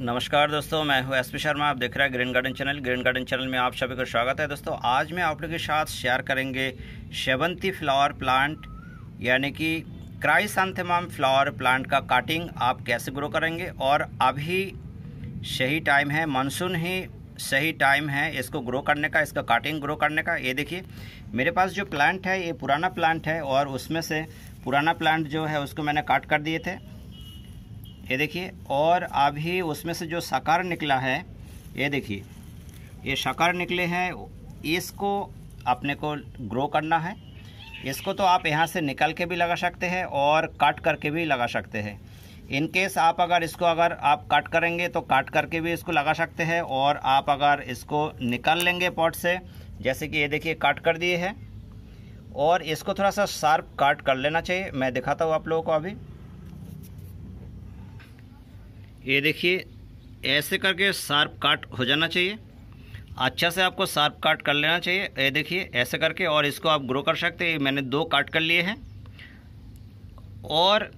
नमस्कार दोस्तों मैं हूं एसपी शर्मा आप देख रहे हैं green garden channel green garden channel में आप सभी का स्वागत है दोस्तों आज मैं आप लोगों के साथ शेयर करेंगे शेवंती फ्लावर प्लांट यानी कि क्राइसांथेमाम फ्लावर प्लांट का काटिंग आप कैसे ग्रो करेंगे और अभी सही टाइम है मानसून ही सही टाइम है इसको ग्रो करने का इसका काटिंग ग्रो करने का ये देखिए मेरे पास जो प्लांट है ये पुराना प्लांट है और उसमें से पुराना प्लांट जो है उसको मैंने काट कर दिए थे ये देखिए और अभी उसमें से जो साकार निकला है ये देखिए ये साकार निकले हैं इसको अपने को ग्रो करना है इसको तो आप यहाँ से निकल के भी लगा सकते हैं और काट करके भी लगा सकते हैं इन केस आप अगर इसको अगर आप काट करेंगे तो काट करके भी इसको लगा सकते हैं और आप अगर इसको निकाल लेंगे पॉट से जैसे कि ये देखिए काट कर दिए हैं और इसको थोड़ा सा शार्प काट कर लेना चाहिए मैं दिखाता हूँ आप लोगों को अभी ये देखिए ऐसे करके शार्प काट हो जाना चाहिए अच्छा से आपको शार्प काट कर लेना चाहिए ये देखिए ऐसे करके और इसको आप ग्रो कर सकते हैं मैंने दो काट कर लिए हैं और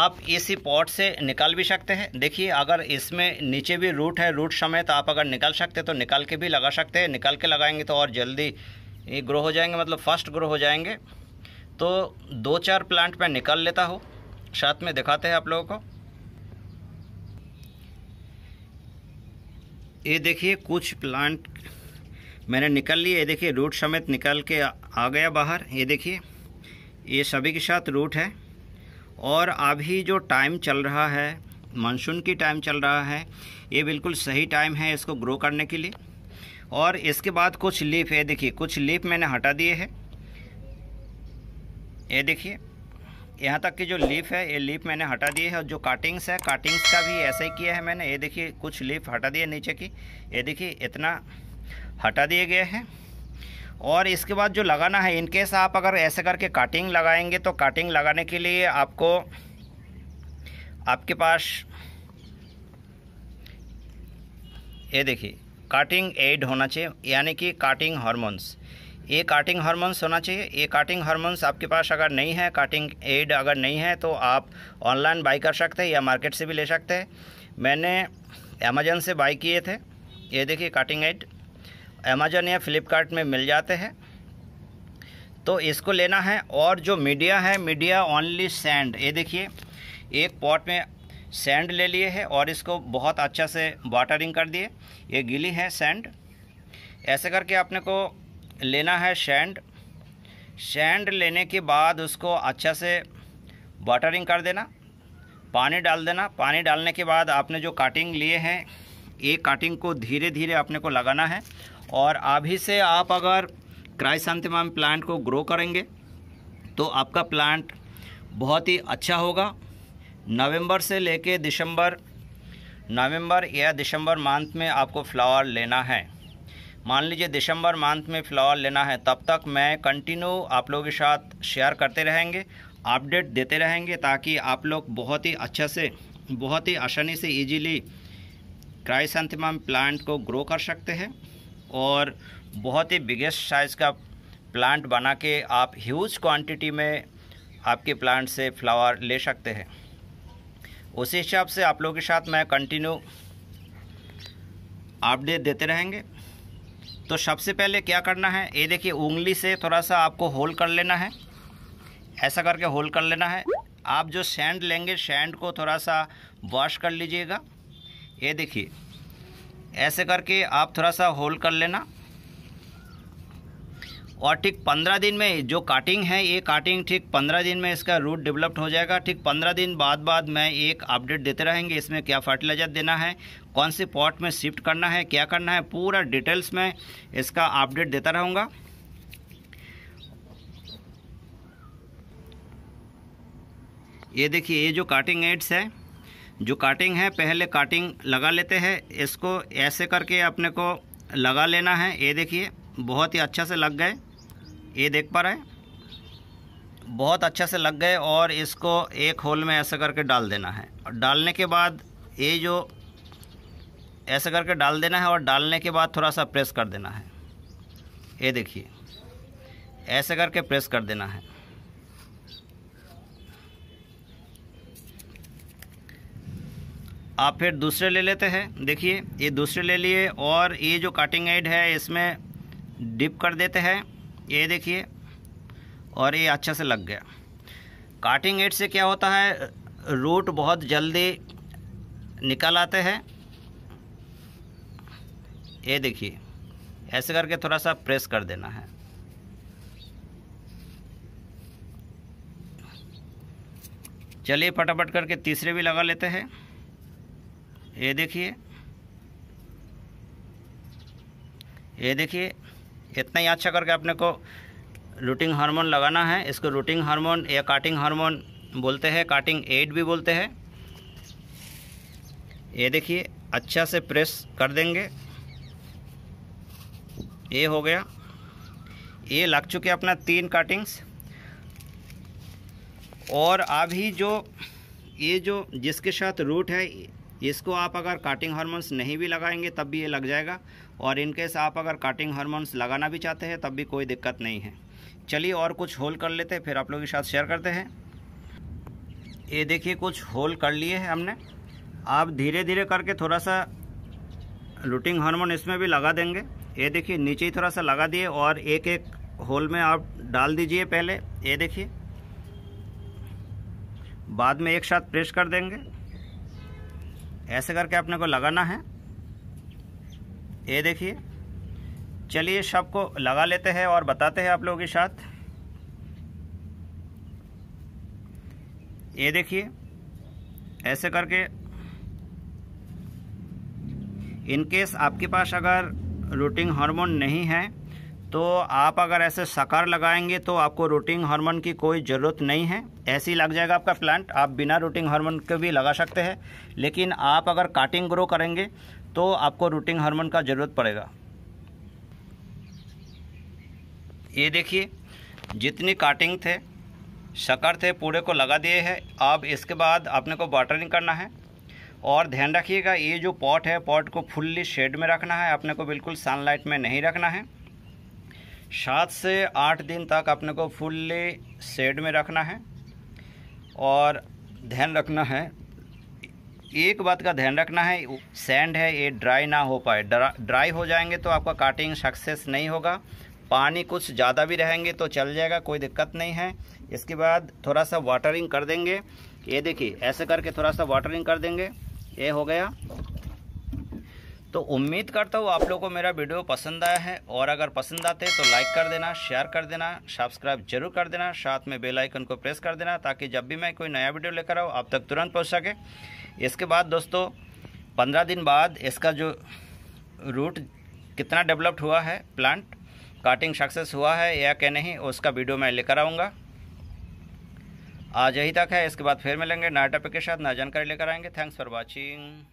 आप इसी पॉट से निकाल भी सकते हैं देखिए अगर इसमें नीचे भी रूट है रूट समेत तो आप अगर निकाल सकते हैं तो निकाल के भी लगा सकते हैं निकाल के लगाएंगे तो और जल्दी ये ग्रो हो जाएंगे मतलब फास्ट ग्रो हो जाएंगे तो दो चार प्लांट मैं निकाल लेता हूँ साथ में दिखाते हैं आप लोगों को ये देखिए कुछ प्लांट मैंने निकल लिए ये देखिए रूट समेत निकल के आ गया बाहर ये देखिए ये सभी के साथ रूट है और अभी जो टाइम चल रहा है मानसून की टाइम चल रहा है ये बिल्कुल सही टाइम है इसको ग्रो करने के लिए और इसके बाद कुछ लीफ ये देखिए कुछ लीफ मैंने हटा दिए हैं ये देखिए यहाँ तक की जो लीफ है ये लीफ मैंने हटा दी है और जो काटिंग्स है काटिंग्स का भी ऐसा ही किया है मैंने ये देखिए कुछ लीफ हटा दिए नीचे की ये देखिए इतना हटा दिए गए हैं और इसके बाद जो लगाना है इनकेस आप अगर ऐसे करके काटिंग लगाएंगे तो काटिंग लगाने के लिए आपको आपके पास ये देखिए काटिंग एड होना चाहिए यानी कि काटिंग हॉर्मोन्स ये काटिंग हार्मोन्स होना चाहिए ये काटिंग हार्मोन्स आपके पास अगर नहीं है काटिंग एड अगर नहीं है तो आप ऑनलाइन बाई कर सकते हैं या मार्केट से भी ले सकते हैं मैंने अमेजन से बाई किए थे ये देखिए काटिंग एड अमेजन या फ्लिपकार्ट में मिल जाते हैं तो इसको लेना है और जो मीडिया है मीडिया ओनली सैंड ये देखिए एक पॉट में सैंड ले लिए है और इसको बहुत अच्छा से वाटरिंग कर दिए ये गिली है सैंड ऐसे करके आपने को लेना है सैंड सैंड लेने के बाद उसको अच्छा से वाटरिंग कर देना पानी डाल देना पानी डालने के बाद आपने जो काटिंग लिए हैं ये काटिंग को धीरे धीरे अपने को लगाना है और अभी से आप अगर क्राइसंथेमम प्लांट को ग्रो करेंगे तो आपका प्लांट बहुत ही अच्छा होगा नवंबर से लेके दिसंबर नवंबर या दिसंबर मंथ में आपको फ्लावर लेना है मान लीजिए दिसंबर मंथ में फ्लावर लेना है तब तक मैं कंटिन्यू आप लोगों के साथ शेयर करते रहेंगे अपडेट देते रहेंगे ताकि आप लोग बहुत ही अच्छे से बहुत ही आसानी से इजीली क्राइसेंथेमम प्लांट को ग्रो कर सकते हैं और बहुत ही बिगेस्ट साइज़ का प्लांट बना के आप ह्यूज क्वांटिटी में आपके प्लांट से फ्लावर ले सकते हैं उसी हिसाब से आप लोगों के साथ मैं कंटिन्यू अपडेट देते रहेंगे तो सबसे पहले क्या करना है ये देखिए उंगली से थोड़ा सा आपको होल कर लेना है ऐसा करके होल कर लेना है आप जो सैंड लेंगे सैंड को थोड़ा सा वॉश कर लीजिएगा ये देखिए ऐसे करके आप थोड़ा सा होल कर लेना और ठीक पंद्रह दिन में जो काटिंग है ये काटिंग ठीक पंद्रह दिन में इसका रूट डेवलप्ड हो जाएगा ठीक पंद्रह दिन बाद बाद मैं एक अपडेट देते रहेंगे इसमें क्या फर्टिलाइजर देना है कौन से पॉट में शिफ्ट करना है क्या करना है पूरा डिटेल्स में इसका अपडेट देता रहूँगा ये देखिए ये जो काटिंग एड्स है जो काटिंग है पहले काटिंग लगा लेते हैं इसको ऐसे करके अपने को लगा लेना है ये देखिए बहुत ही अच्छा से लग गए ये देख पा रहे हैं बहुत अच्छा से लग गए और इसको एक होल में ऐसे करके डाल देना है और डालने के बाद ये जो ऐसे करके डाल देना है और डालने के बाद थोड़ा सा प्रेस कर देना है ये देखिए ऐसे करके प्रेस कर देना है आप फिर दूसरे ले लेते हैं देखिए ये दूसरे ले लिए और ये जो कटिंग एड है इसमें डिप कर देते हैं ये देखिए और ये अच्छा से लग गया काटिंग एड से क्या होता है रूट बहुत जल्दी निकल आते हैं ये देखिए ऐसे करके थोड़ा सा प्रेस कर देना है चलिए फटाफट करके तीसरे भी लगा लेते हैं ये देखिए ये देखिए इतना ही अच्छा करके अपने को रूटिंग हार्मोन लगाना है इसको रूटिंग हार्मोन या काटिंग हार्मोन बोलते हैं काटिंग एड भी बोलते हैं ये देखिए अच्छा से प्रेस कर देंगे ये हो गया ये लग चुके अपना तीन कटिंग्स और अभी जो ये जो जिसके साथ रूट है इसको आप अगर काटिंग हार्मोन्स नहीं भी लगाएंगे तब भी ये लग जाएगा और इनकेस आप अगर काटिंग हार्मोन्स लगाना भी चाहते हैं तब भी कोई दिक्कत नहीं है चलिए और कुछ होल कर लेते हैं फिर आप लोगों के साथ शेयर करते हैं ये देखिए कुछ होल कर लिए हैं हमने आप धीरे धीरे करके थोड़ा सा रूटिंग हारमोन इसमें भी लगा देंगे ये देखिए नीचे ही थोड़ा सा लगा दिए और एक एक होल में आप डाल दीजिए पहले ये देखिए बाद में एक साथ प्रेस कर देंगे ऐसे करके अपने को लगाना है ये देखिए चलिए सबको लगा लेते हैं और बताते हैं आप लोगों के साथ ये देखिए ऐसे करके इनकेस आपके पास अगर रूटिंग हार्मोन नहीं है तो आप अगर ऐसे सकार लगाएंगे तो आपको रूटिंग हार्मोन की कोई ज़रूरत नहीं है ऐसे ही लग जाएगा आपका प्लांट आप बिना रूटिंग हार्मोन के भी लगा सकते हैं लेकिन आप अगर काटिंग ग्रो करेंगे तो आपको रूटिंग हार्मोन का ज़रूरत पड़ेगा ये देखिए जितनी काटिंग थे शकर थे पूरे को लगा दिए हैं अब इसके बाद अपने को वाटरिंग करना है और ध्यान रखिएगा ये जो पॉट है पॉट को फुल्ली शेड में रखना है अपने को बिल्कुल सनलाइट में नहीं रखना है सात से आठ दिन तक अपने को फुल्ली शेड में रखना है और ध्यान रखना है एक बात का ध्यान रखना है सैंड है ये ड्राई ना हो पाए ड्राई हो जाएंगे तो आपका काटिंग सक्सेस नहीं होगा पानी कुछ ज़्यादा भी रहेंगे तो चल जाएगा कोई दिक्कत नहीं है इसके बाद थोड़ा सा वाटरिंग कर देंगे ये देखिए ऐसे करके थोड़ा सा वाटरिंग कर देंगे ये हो गया तो उम्मीद करता हूँ आप लोगों को मेरा वीडियो पसंद आया है और अगर पसंद आते तो लाइक कर देना शेयर कर देना सब्सक्राइब जरूर कर देना साथ में बेल आइकन को प्रेस कर देना ताकि जब भी मैं कोई नया वीडियो लेकर आऊँ आप तक तुरंत पहुँच सके इसके बाद दोस्तों पंद्रह दिन बाद इसका जो रूट कितना डेवलप्ड हुआ है प्लांट काटिंग सक्सेस हुआ है या क्या नहीं उसका वीडियो मैं लेकर आऊँगा आज यही तक है इसके बाद फिर मिलेंगे नया टॉपिक के साथ नया जानकारी लेकर आएंगे थैंक्स फॉर वॉचिंग